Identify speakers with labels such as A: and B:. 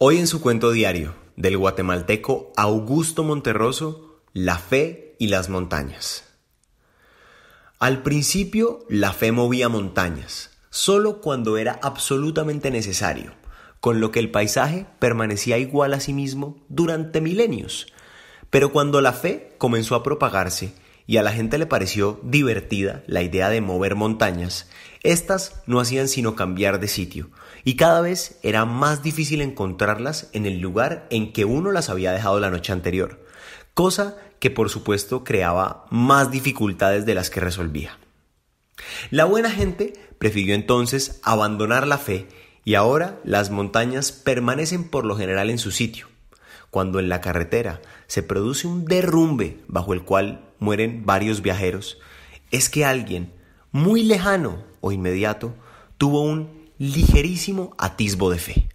A: Hoy en su cuento diario del guatemalteco Augusto Monterroso, La fe y las montañas. Al principio, la fe movía montañas, solo cuando era absolutamente necesario, con lo que el paisaje permanecía igual a sí mismo durante milenios. Pero cuando la fe comenzó a propagarse y a la gente le pareció divertida la idea de mover montañas, estas no hacían sino cambiar de sitio, y cada vez era más difícil encontrarlas en el lugar en que uno las había dejado la noche anterior, cosa que por supuesto creaba más dificultades de las que resolvía. La buena gente prefirió entonces abandonar la fe y ahora las montañas permanecen por lo general en su sitio, cuando en la carretera se produce un derrumbe bajo el cual mueren varios viajeros, es que alguien muy lejano o inmediato tuvo un ligerísimo atisbo de fe.